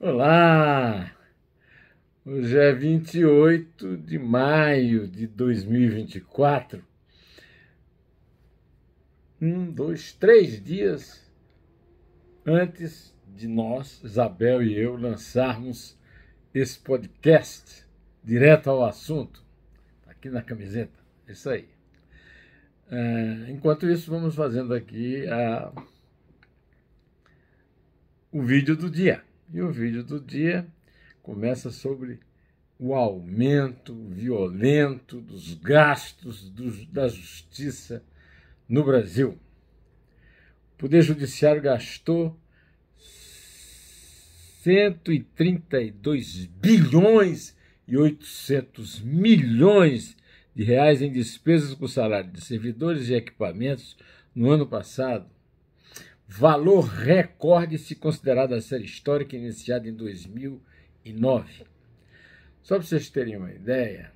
Olá! Hoje é 28 de maio de 2024. Um, dois, três dias antes de nós, Isabel e eu, lançarmos esse podcast direto ao assunto. Tá aqui na camiseta, é isso aí. É, enquanto isso, vamos fazendo aqui a, o vídeo do dia. E o vídeo do dia começa sobre o aumento violento dos gastos do, da justiça no Brasil. O Poder Judiciário gastou 132 bilhões e 800 milhões de reais em despesas com salário de servidores e equipamentos no ano passado valor recorde se considerado a série histórica iniciada em 2009. Só para vocês terem uma ideia,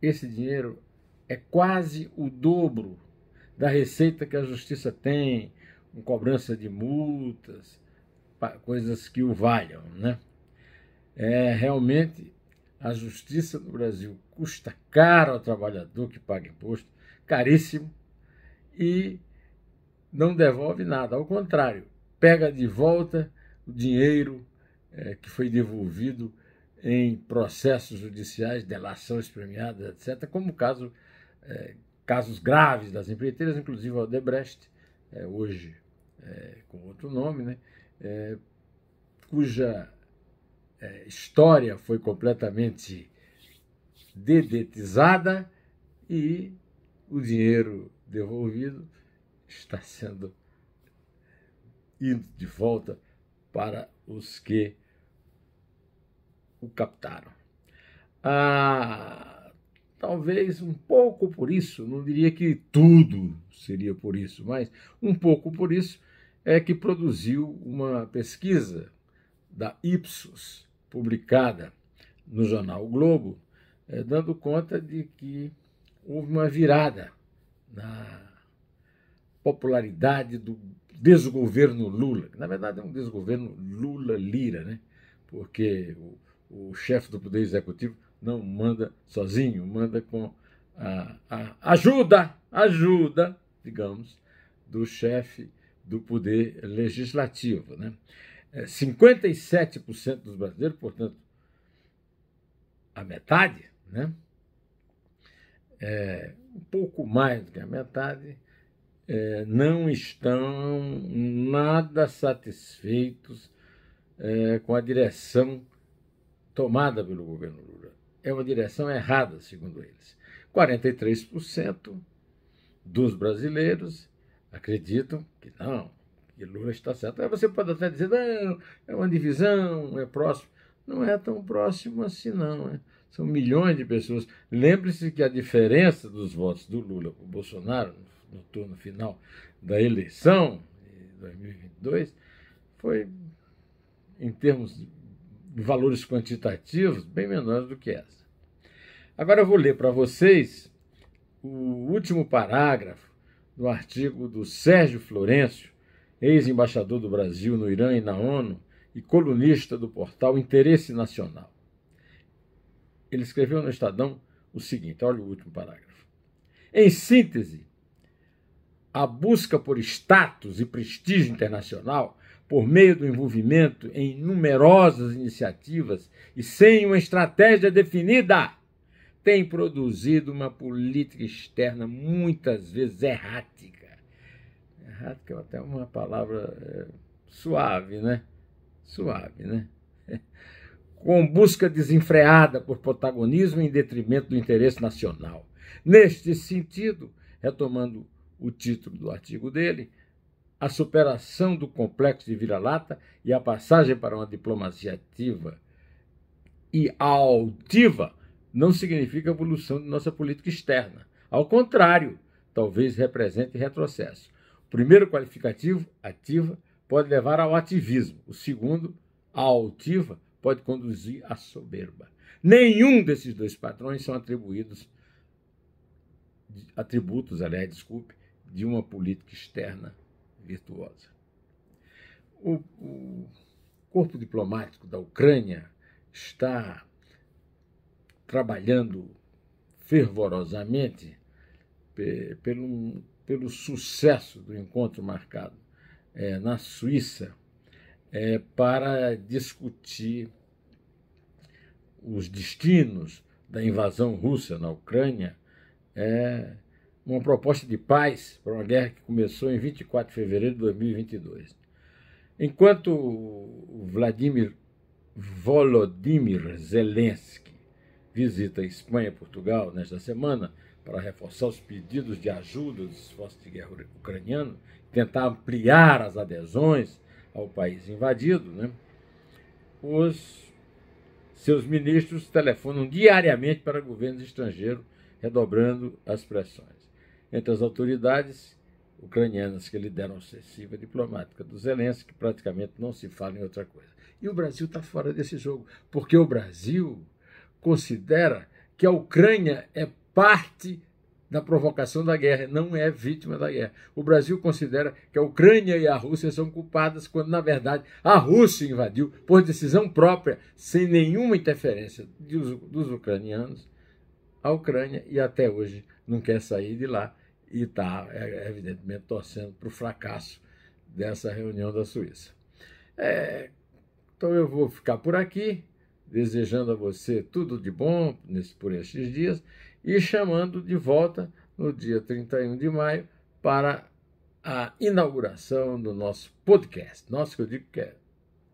esse dinheiro é quase o dobro da receita que a justiça tem com cobrança de multas, coisas que o valham, né? É, realmente, a justiça no Brasil custa caro ao trabalhador que paga imposto, caríssimo, e não devolve nada, ao contrário, pega de volta o dinheiro é, que foi devolvido em processos judiciais, delações premiadas, etc., como caso, é, casos graves das empreiteiras, inclusive a Odebrecht, é, hoje é, com outro nome, né, é, cuja é, história foi completamente dedetizada e o dinheiro devolvido está sendo indo de volta para os que o captaram. Ah, talvez um pouco por isso, não diria que tudo seria por isso, mas um pouco por isso é que produziu uma pesquisa da Ipsos, publicada no jornal o Globo, é, dando conta de que houve uma virada na popularidade do desgoverno Lula, que na verdade é um desgoverno Lula-Lira, né? porque o, o chefe do Poder Executivo não manda sozinho, manda com a, a ajuda, ajuda, digamos, do chefe do Poder Legislativo. Né? 57% é, dos brasileiros, portanto, a metade, né? É, um pouco mais do que a metade, é, não estão nada satisfeitos é, com a direção tomada pelo governo Lula. É uma direção errada, segundo eles. 43% dos brasileiros acreditam que não, que Lula está certo. Aí você pode até dizer, não, é uma divisão, é próximo. Não é tão próximo assim, não. Né? São milhões de pessoas. Lembre-se que a diferença dos votos do Lula para o Bolsonaro no turno final da eleição de 2022 foi, em termos de valores quantitativos, bem menores do que essa. Agora eu vou ler para vocês o último parágrafo do artigo do Sérgio Florencio, ex-embaixador do Brasil no Irã e na ONU e colunista do portal Interesse Nacional. Ele escreveu no Estadão o seguinte: olha o último parágrafo. Em síntese, a busca por status e prestígio internacional por meio do envolvimento em numerosas iniciativas e sem uma estratégia definida, tem produzido uma política externa muitas vezes errática. Errática é até uma palavra é, suave, né? Suave, né? Com busca desenfreada por protagonismo em detrimento do interesse nacional. Neste sentido, retomando o título do artigo dele, a superação do complexo de vira-lata e a passagem para uma diplomacia ativa e altiva não significa evolução de nossa política externa. Ao contrário, talvez represente retrocesso. O primeiro qualificativo, ativa, pode levar ao ativismo. O segundo, a altiva, pode conduzir à soberba. Nenhum desses dois padrões são atribuídos atributos, aliás, desculpe, de uma política externa virtuosa. O, o corpo diplomático da Ucrânia está trabalhando fervorosamente pelo, pelo sucesso do encontro marcado é, na Suíça é, para discutir os destinos da invasão russa na Ucrânia é, uma proposta de paz para uma guerra que começou em 24 de fevereiro de 2022. Enquanto Vladimir Volodymyr Zelensky visita Espanha e Portugal nesta semana para reforçar os pedidos de ajuda dos esforços de guerra ucraniano, tentar ampliar as adesões ao país invadido, né? os seus ministros telefonam diariamente para governos estrangeiros, redobrando as pressões entre as autoridades ucranianas que lideram a ofensiva diplomática do Zelensky, que praticamente não se fala em outra coisa. E o Brasil está fora desse jogo, porque o Brasil considera que a Ucrânia é parte da provocação da guerra, não é vítima da guerra. O Brasil considera que a Ucrânia e a Rússia são culpadas, quando na verdade a Rússia invadiu por decisão própria, sem nenhuma interferência dos, dos ucranianos, a Ucrânia e até hoje não quer sair de lá e está, é, evidentemente, torcendo para o fracasso dessa reunião da Suíça. É, então eu vou ficar por aqui, desejando a você tudo de bom nesse, por estes dias e chamando de volta no dia 31 de maio para a inauguração do nosso podcast. Nosso que eu digo que é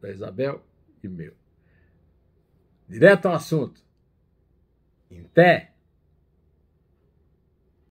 da Isabel e meu. Direto ao assunto. Em pé.